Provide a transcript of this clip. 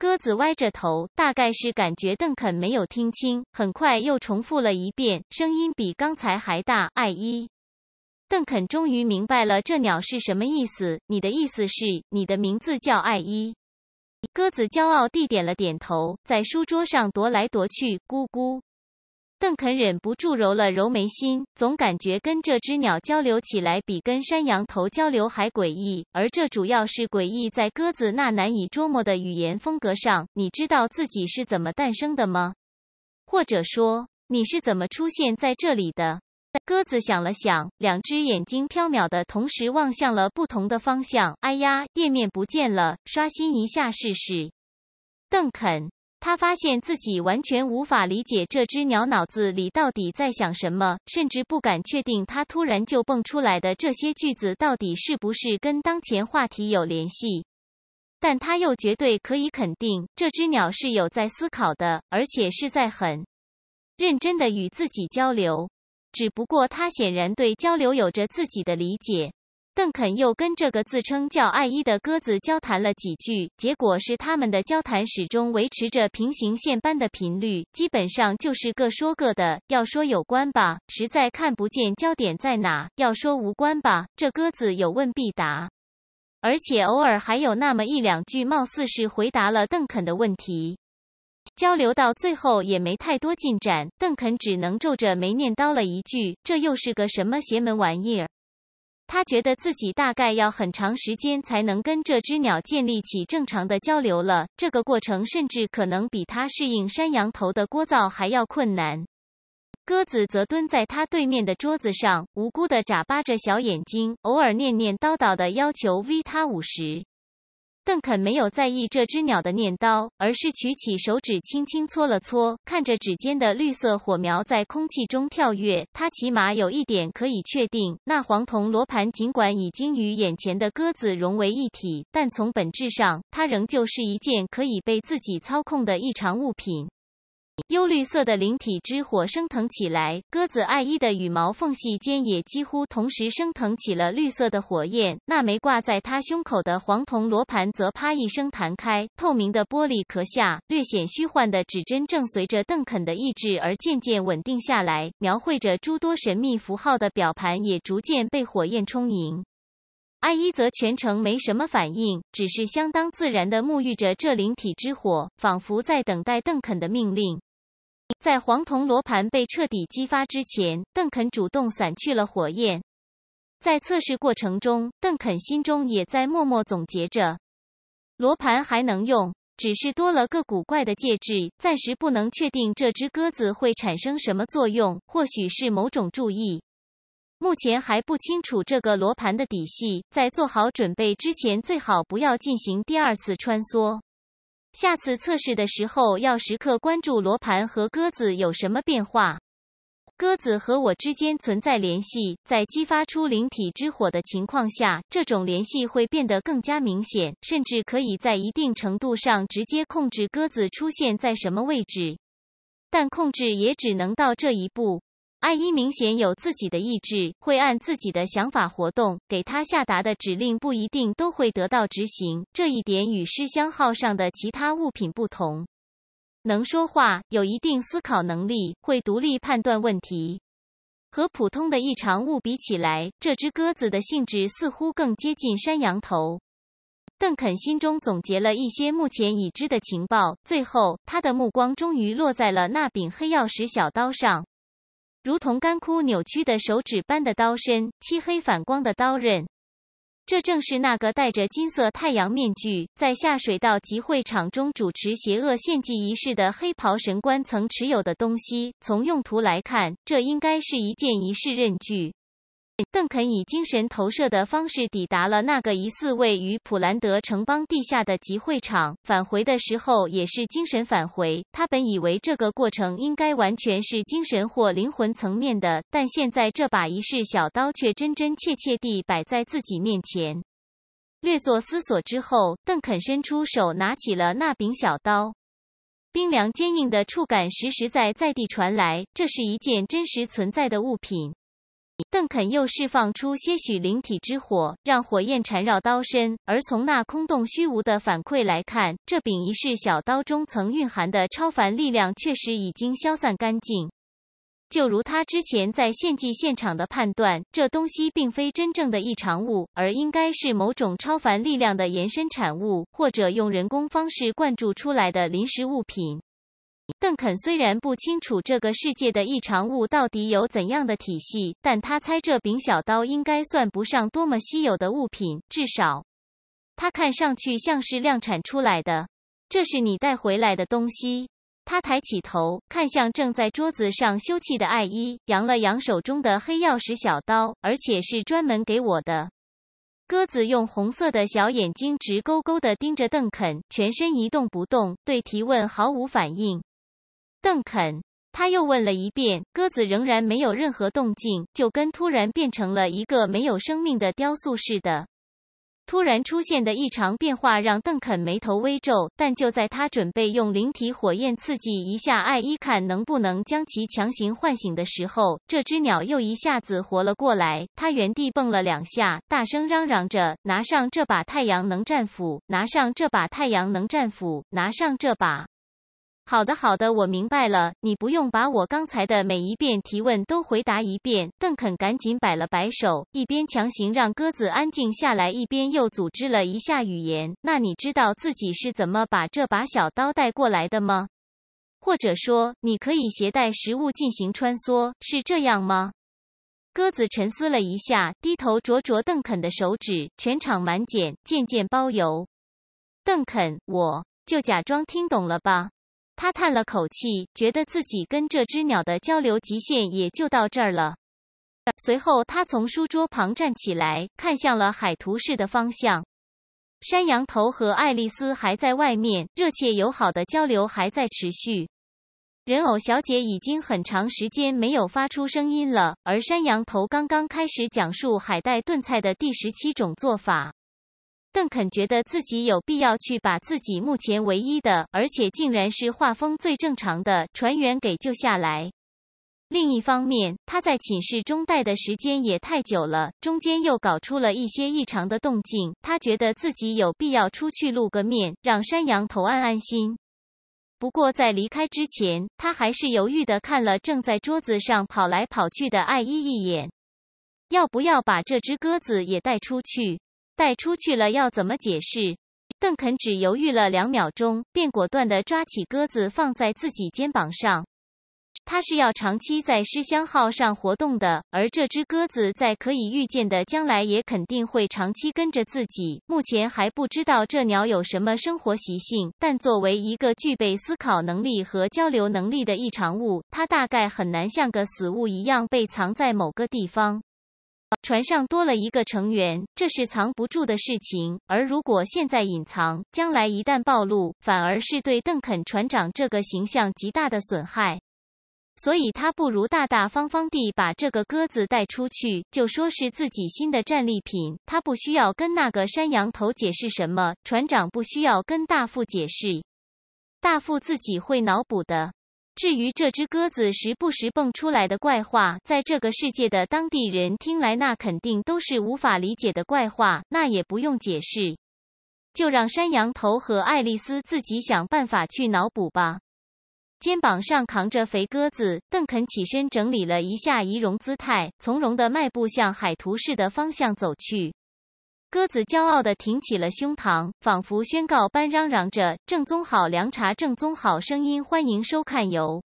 鸽子歪着头，大概是感觉邓肯没有听清，很快又重复了一遍，声音比刚才还大。爱伊，邓肯终于明白了这鸟是什么意思。你的意思是，你的名字叫爱伊？鸽子骄傲地点了点头，在书桌上踱来踱去，咕咕。邓肯忍不住揉了揉眉心，总感觉跟这只鸟交流起来比跟山羊头交流还诡异。而这主要是诡异在鸽子那难以捉摸的语言风格上。你知道自己是怎么诞生的吗？或者说你是怎么出现在这里的？鸽子想了想，两只眼睛飘渺的同时望向了不同的方向。哎呀，页面不见了，刷新一下试试。邓肯。他发现自己完全无法理解这只鸟脑子里到底在想什么，甚至不敢确定它突然就蹦出来的这些句子到底是不是跟当前话题有联系。但他又绝对可以肯定，这只鸟是有在思考的，而且是在很认真的与自己交流。只不过，他显然对交流有着自己的理解。邓肯又跟这个自称叫艾伊的鸽子交谈了几句，结果是他们的交谈始终维持着平行线般的频率，基本上就是各说各的。要说有关吧，实在看不见焦点在哪；要说无关吧，这鸽子有问必答，而且偶尔还有那么一两句，貌似是回答了邓肯的问题。交流到最后也没太多进展，邓肯只能皱着眉念叨了一句：“这又是个什么邪门玩意儿？”他觉得自己大概要很长时间才能跟这只鸟建立起正常的交流了。这个过程甚至可能比他适应山羊头的聒噪还要困难。鸽子则蹲在他对面的桌子上，无辜的眨巴着小眼睛，偶尔念念叨叨的要求 V 他五十。邓肯没有在意这只鸟的念叨，而是举起手指轻轻搓了搓，看着指尖的绿色火苗在空气中跳跃。他起码有一点可以确定：那黄铜罗盘尽管已经与眼前的鸽子融为一体，但从本质上，它仍旧是一件可以被自己操控的异常物品。幽绿色的灵体之火升腾起来，鸽子艾依的羽毛缝隙间也几乎同时升腾起了绿色的火焰。那枚挂在他胸口的黄铜罗盘则啪一声弹开，透明的玻璃壳下略显虚幻的指针正随着邓肯的意志而渐渐稳定下来，描绘着诸多神秘符号的表盘也逐渐被火焰充盈。艾伊则全程没什么反应，只是相当自然的沐浴着这灵体之火，仿佛在等待邓肯的命令。在黄铜罗盘被彻底激发之前，邓肯主动散去了火焰。在测试过程中，邓肯心中也在默默总结着：罗盘还能用，只是多了个古怪的介质，暂时不能确定这只鸽子会产生什么作用，或许是某种注意。目前还不清楚这个罗盘的底细，在做好准备之前，最好不要进行第二次穿梭。下次测试的时候，要时刻关注罗盘和鸽子有什么变化。鸽子和我之间存在联系，在激发出灵体之火的情况下，这种联系会变得更加明显，甚至可以在一定程度上直接控制鸽子出现在什么位置。但控制也只能到这一步。艾依明显有自己的意志，会按自己的想法活动。给他下达的指令不一定都会得到执行，这一点与失香号上的其他物品不同。能说话，有一定思考能力，会独立判断问题。和普通的异常物比起来，这只鸽子的性质似乎更接近山羊头。邓肯心中总结了一些目前已知的情报，最后他的目光终于落在了那柄黑曜石小刀上。如同干枯扭曲的手指般的刀身，漆黑反光的刀刃，这正是那个戴着金色太阳面具，在下水道集会场中主持邪恶献祭仪式的黑袍神官曾持有的东西。从用途来看，这应该是一件仪式刃具。邓肯以精神投射的方式抵达了那个疑似位于普兰德城邦地下的集会场，返回的时候也是精神返回。他本以为这个过程应该完全是精神或灵魂层面的，但现在这把仪式小刀却真真切切地摆在自己面前。略作思索之后，邓肯伸出手拿起了那柄小刀，冰凉坚硬的触感实实在在地传来，这是一件真实存在的物品。邓肯又释放出些许灵体之火，让火焰缠绕刀身。而从那空洞虚无的反馈来看，这柄仪式小刀中曾蕴含的超凡力量确实已经消散干净。就如他之前在献祭现场的判断，这东西并非真正的异常物，而应该是某种超凡力量的延伸产物，或者用人工方式灌注出来的临时物品。邓肯虽然不清楚这个世界的异常物到底有怎样的体系，但他猜这柄小刀应该算不上多么稀有的物品，至少，它看上去像是量产出来的。这是你带回来的东西。他抬起头，看向正在桌子上休憩的艾伊，扬了扬手中的黑曜石小刀，而且是专门给我的。鸽子用红色的小眼睛直勾勾地盯着邓肯，全身一动不动，对提问毫无反应。邓肯，他又问了一遍，鸽子仍然没有任何动静，就跟突然变成了一个没有生命的雕塑似的。突然出现的异常变化让邓肯眉头微皱，但就在他准备用灵体火焰刺激一下艾伊，看能不能将其强行唤醒的时候，这只鸟又一下子活了过来。它原地蹦了两下，大声嚷嚷着：“拿上这把太阳能战斧！拿上这把太阳能战斧！拿上这把！”好的，好的，我明白了。你不用把我刚才的每一遍提问都回答一遍。邓肯赶紧摆了摆手，一边强行让鸽子安静下来，一边又组织了一下语言。那你知道自己是怎么把这把小刀带过来的吗？或者说，你可以携带食物进行穿梭，是这样吗？鸽子沉思了一下，低头啄啄邓肯的手指。全场满减，件件包邮。邓肯，我就假装听懂了吧。他叹了口气，觉得自己跟这只鸟的交流极限也就到这儿了。随后，他从书桌旁站起来，看向了海图市的方向。山羊头和爱丽丝还在外面，热切友好的交流还在持续。人偶小姐已经很长时间没有发出声音了，而山羊头刚刚开始讲述海带炖菜的第十七种做法。邓肯觉得自己有必要去把自己目前唯一的，而且竟然是画风最正常的船员给救下来。另一方面，他在寝室中待的时间也太久了，中间又搞出了一些异常的动静，他觉得自己有必要出去露个面，让山羊头安安心。不过在离开之前，他还是犹豫的看了正在桌子上跑来跑去的艾依一眼，要不要把这只鸽子也带出去？带出去了要怎么解释？邓肯只犹豫了两秒钟，便果断地抓起鸽子放在自己肩膀上。他是要长期在尸箱号上活动的，而这只鸽子在可以预见的将来也肯定会长期跟着自己。目前还不知道这鸟有什么生活习性，但作为一个具备思考能力和交流能力的异常物，它大概很难像个死物一样被藏在某个地方。船上多了一个成员，这是藏不住的事情。而如果现在隐藏，将来一旦暴露，反而是对邓肯船长这个形象极大的损害。所以他不如大大方方地把这个鸽子带出去，就说是自己新的战利品。他不需要跟那个山羊头解释什么，船长不需要跟大副解释，大副自己会脑补的。至于这只鸽子时不时蹦出来的怪话，在这个世界的当地人听来，那肯定都是无法理解的怪话。那也不用解释，就让山羊头和爱丽丝自己想办法去脑补吧。肩膀上扛着肥鸽子，邓肯起身整理了一下仪容姿态，从容的迈步向海图室的方向走去。鸽子骄傲的挺起了胸膛，仿佛宣告般嚷嚷着：“正宗好凉茶，正宗好声音，欢迎收看。”由